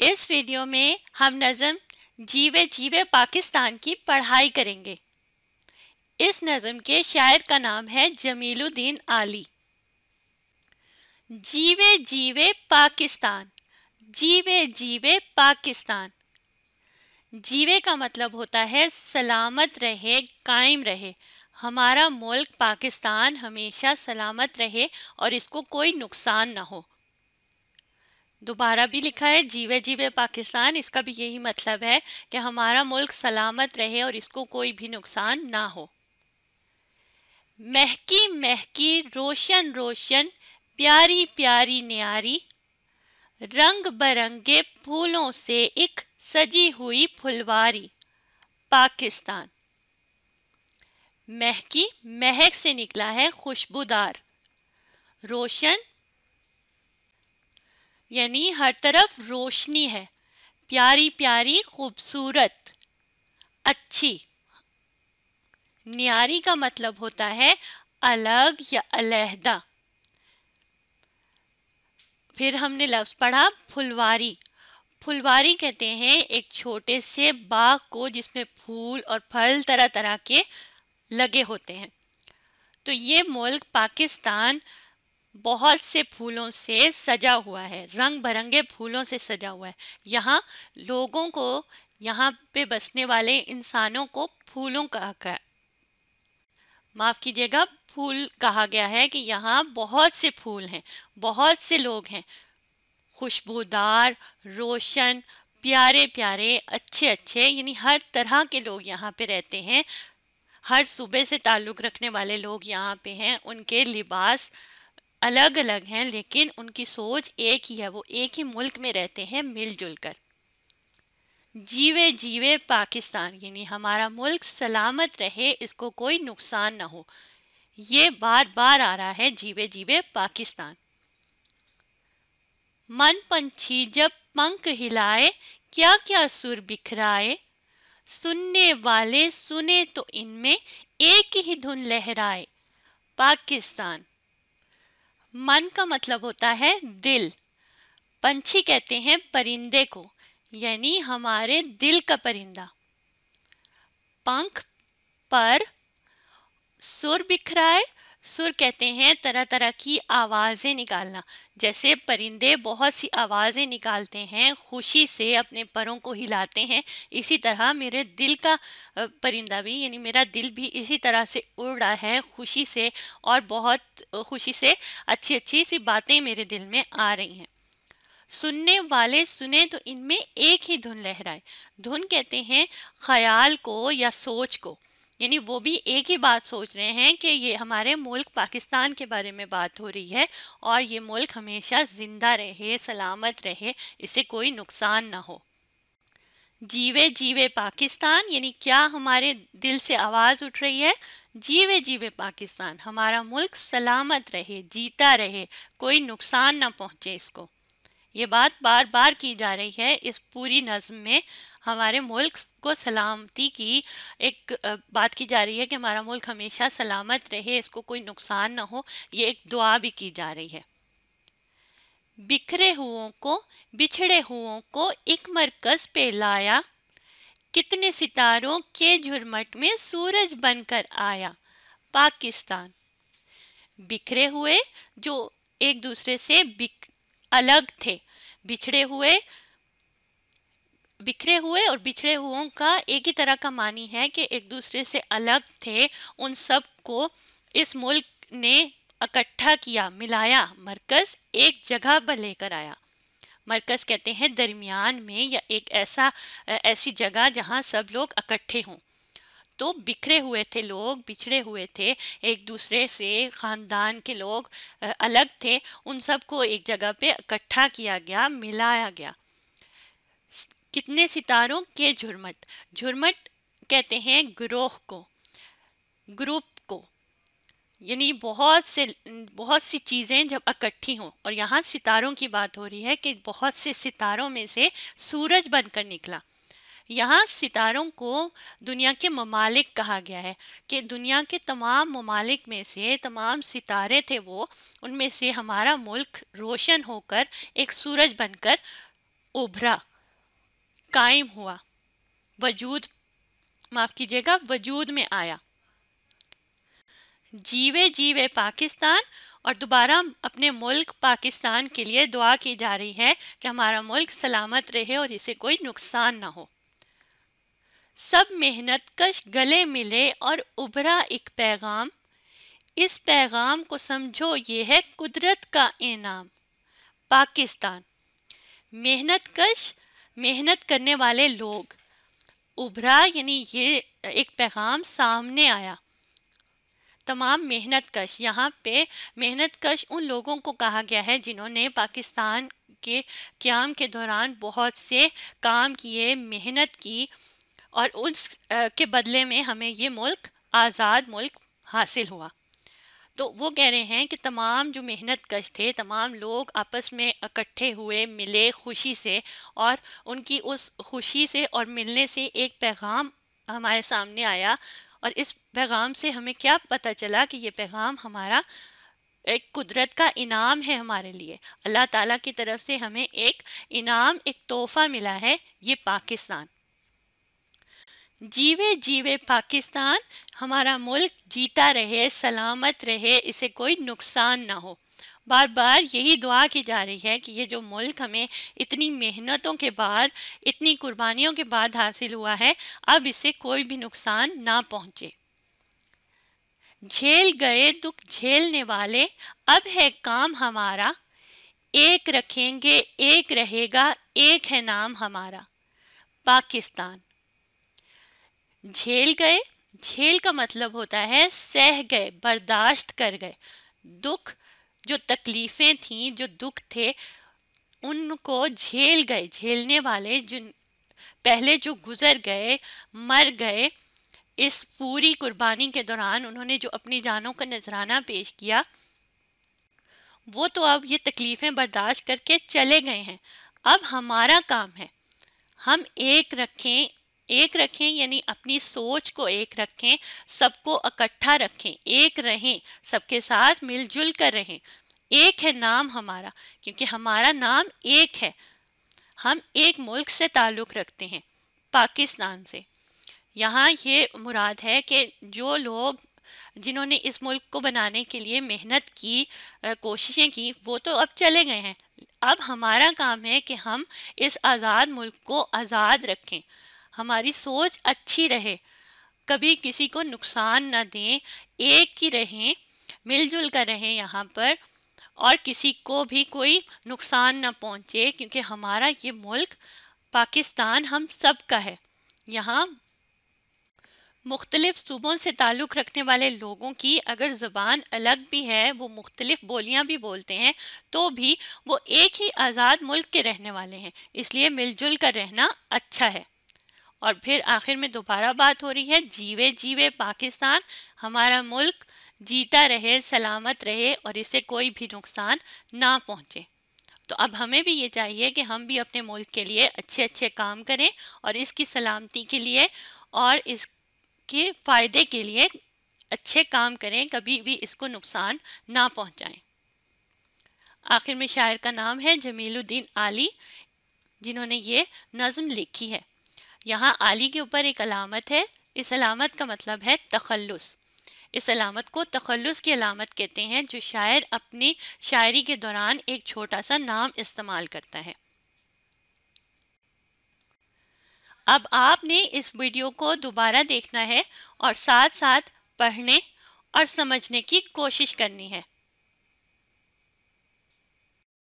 इस वीडियो में हम नज़म जीवे जीवे पाकिस्तान की पढ़ाई करेंगे इस नज़म के शायर का नाम है जमीलुद्दीन आली जीवे जीवे पाकिस्तान जीवे जीवे पाकिस्तान जीवे का मतलब होता है सलामत रहे कायम रहे हमारा मुल्क पाकिस्तान हमेशा सलामत रहे और इसको कोई नुकसान ना हो दोबारा भी लिखा है जीवे जीवे पाकिस्तान इसका भी यही मतलब है कि हमारा मुल्क सलामत रहे और इसको कोई भी नुकसान ना हो महकी महकी रोशन रोशन प्यारी प्यारी न्यारी रंग बरंगे फूलों से एक सजी हुई फुलवारी पाकिस्तान महकी महक से निकला है खुशबूदार रोशन यानी हर तरफ रोशनी है प्यारी प्यारी खूबसूरत अच्छी न्यारी का मतलब होता है अलग या अलहदा फिर हमने लफ्ज़ पढ़ा फुलवारी फुलवारी कहते हैं एक छोटे से बाग को जिसमें फूल और फल तरह तरह के लगे होते हैं तो ये मुल्क पाकिस्तान बहुत से फूलों से सजा हुआ है रंग बिरंगे फूलों से सजा हुआ है यहाँ लोगों को यहाँ पे बसने वाले इंसानों को फूलों का है माफ़ कीजिएगा फूल कहा गया है कि यहाँ बहुत से फूल हैं बहुत से लोग हैं खुशबूदार रोशन प्यारे प्यारे अच्छे अच्छे यानी हर तरह के लोग यहाँ पे रहते हैं हर सूबे से ताल्लुक़ रखने वाले लोग यहाँ पे हैं उनके लिबास अलग अलग हैं लेकिन उनकी सोच एक ही है वो एक ही मुल्क में रहते हैं मिलजुल कर जीवे जीवे पाकिस्तान यानी हमारा मुल्क सलामत रहे इसको कोई नुकसान ना हो ये बार बार आ रहा है जीवे जीवे पाकिस्तान मन पंछी जब पंख हिलाए क्या क्या सुर बिखराए सुनने वाले सुने तो इनमें एक ही धुन लहराए पाकिस्तान मन का मतलब होता है दिल पंछी कहते हैं परिंदे को यानी हमारे दिल का परिंदा पंख पर सुर बिखराए सुर कहते हैं तरह तरह की आवाज़ें निकालना जैसे परिंदे बहुत सी आवाज़ें निकालते हैं खुशी से अपने परों को हिलाते हैं इसी तरह मेरे दिल का परिंदा भी यानी मेरा दिल भी इसी तरह से उड़ रहा है खुशी से और बहुत खुशी से अच्छी अच्छी सी बातें मेरे दिल में आ रही हैं सुनने वाले सुने तो इनमें एक ही धुन लहराए धुन कहते हैं ख्याल को या सोच को यानी वो भी एक ही बात सोच रहे हैं कि ये हमारे मुल्क पाकिस्तान के बारे में बात हो रही है और ये मुल्क हमेशा ज़िंदा रहे सलामत रहे इसे कोई नुकसान ना हो जीवे जीवे पाकिस्तान यानी क्या हमारे दिल से आवाज़ उठ रही है जीवे जीवे पाकिस्तान हमारा मुल्क सलामत रहे जीता रहे कोई नुकसान ना पहुँचे इसको ये बात बार बार की जा रही है इस पूरी नज़म में हमारे मुल्क को सलामती की एक बात की जा रही है कि हमारा मुल्क हमेशा सलामत रहे इसको कोई नुकसान ना हो ये एक दुआ भी की जा रही है बिखरे हुओं को बिछड़े हुओं को एक मरकज पे लाया कितने सितारों के झुरमट में सूरज बनकर आया पाकिस्तान बिखरे हुए जो एक दूसरे से बिक अलग थे बिछड़े हुए बिखरे हुए और बिछड़े हुओं का एक ही तरह का मानी है कि एक दूसरे से अलग थे उन सब को इस मुल्क ने इकट्ठा किया मिलाया मरकज एक जगह पर लेकर आया मरकज कहते हैं दरमियान में या एक ऐसा ऐसी जगह जहां सब लोग इकट्ठे हों तो बिखरे हुए थे लोग बिछड़े हुए थे एक दूसरे से ख़ानदान के लोग अलग थे उन सबको एक जगह पे इकट्ठा किया गया मिलाया गया कितने सितारों के झुरमट झुरमट कहते हैं ग्रोह को ग्रुप को यानी बहुत से बहुत सी चीज़ें जब इकट्ठी हों और यहाँ सितारों की बात हो रही है कि बहुत से सितारों में से सूरज बनकर निकला यहाँ सितारों को दुनिया के ममालिक कहा गया है कि दुनिया के तमाम ममालिक में से तमाम सितारे थे वो उनमें से हमारा मुल्क रोशन होकर एक सूरज बनकर उभरा कायम हुआ वजूद माफ़ कीजिएगा वजूद में आया जीवे जीवे पाकिस्तान और दोबारा अपने मुल्क पाकिस्तान के लिए दुआ की जा रही है कि हमारा मुल्क सलामत रहे और इसे कोई नुकसान ना हो सब मेहनत कश गले मिले और उभरा एक पैगाम इस पैगाम को समझो ये है कुदरत का इनाम पाकिस्तान मेहनत कश मेहनत करने वाले लोग उभरा यानी ये एक पैगाम सामने आया तमाम मेहनत कश यहाँ पे मेहनत कश उन लोगों को कहा गया है जिन्होंने पाकिस्तान के क्याम के दौरान बहुत से काम किए मेहनत की और उस के बदले में हमें ये मुल्क आज़ाद मुल्क हासिल हुआ तो वो कह रहे हैं कि तमाम जो मेहनत कश थे तमाम लोग आपस में इकट्ठे हुए मिले खुशी से और उनकी उस खुशी से और मिलने से एक पैगाम हमारे सामने आया और इस पैगाम से हमें क्या पता चला कि ये पैगाम हमारा एक कुदरत का इनाम है हमारे लिए अल्लाह ताला की तरफ से हमें एक इनाम एक तोहफ़ा मिला है ये पाकिस्तान जीवे जीवे पाकिस्तान हमारा मुल्क जीता रहे सलामत रहे इसे कोई नुकसान ना हो बार बार यही दुआ की जा रही है कि ये जो मुल्क हमें इतनी मेहनतों के बाद इतनी कुर्बानियों के बाद हासिल हुआ है अब इसे कोई भी नुकसान ना पहुँचे झेल गए दुख झेलने वाले अब है काम हमारा एक रखेंगे एक रहेगा एक है नाम हमारा पाकिस्तान झेल गए झेल का मतलब होता है सह गए बर्दाश्त कर गए दुख जो तकलीफ़ें थीं जो दुख थे उनको झेल गए झेलने वाले जिन पहले जो गुजर गए मर गए इस पूरी कुर्बानी के दौरान उन्होंने जो अपनी जानों का नजराना पेश किया वो तो अब ये तकलीफ़ें बर्दाश्त करके चले गए हैं अब हमारा काम है हम एक रखें एक रखें यानी अपनी सोच को एक रखें सबको इकट्ठा रखें एक रहें सबके साथ मिलजुल कर रहें एक है नाम हमारा क्योंकि हमारा नाम एक है हम एक मुल्क से ताल्लुक़ रखते हैं पाकिस्तान से यहाँ ये मुराद है कि जो लोग जिन्होंने इस मुल्क को बनाने के लिए मेहनत की कोशिशें की वो तो अब चले गए हैं अब हमारा काम है कि हम इस आज़ाद मुल्क को आज़ाद रखें हमारी सोच अच्छी रहे कभी किसी को नुकसान ना दें एक ही रहें मिलजुल कर रहें यहाँ पर और किसी को भी कोई नुकसान ना पहुँचे क्योंकि हमारा ये मुल्क पाकिस्तान हम सब का है यहाँ मुख्तलिफ़ सूबों से ताल्लुक़ रखने वाले लोगों की अगर ज़बान अलग भी है वो मुख्तलिफ़ बोलियाँ भी बोलते हैं तो भी वो एक ही आज़ाद मुल्क के रहने वाले हैं इसलिए मिलजुल कर रहना अच्छा है और फिर आखिर में दोबारा बात हो रही है जीवे जीवे पाकिस्तान हमारा मुल्क जीता रहे सलामत रहे और इसे कोई भी नुकसान ना पहुँचे तो अब हमें भी ये चाहिए कि हम भी अपने मुल्क के लिए अच्छे अच्छे काम करें और इसकी सलामती के लिए और इसके फ़ायदे के लिए अच्छे काम करें कभी भी इसको नुकसान ना पहुंचाएं। आखिर में शायर का नाम है जमीलुद्दीन आली जिन्होंने ये नज़म लिखी है यहाँ आली के ऊपर एक अलामत है इस अलामत का मतलब है तखलुस इस अलामत को तखलुस की अलामत कहते हैं जो शायर अपनी शायरी के दौरान एक छोटा सा नाम इस्तेमाल करता है अब आपने इस वीडियो को दोबारा देखना है और साथ साथ पढ़ने और समझने की कोशिश करनी है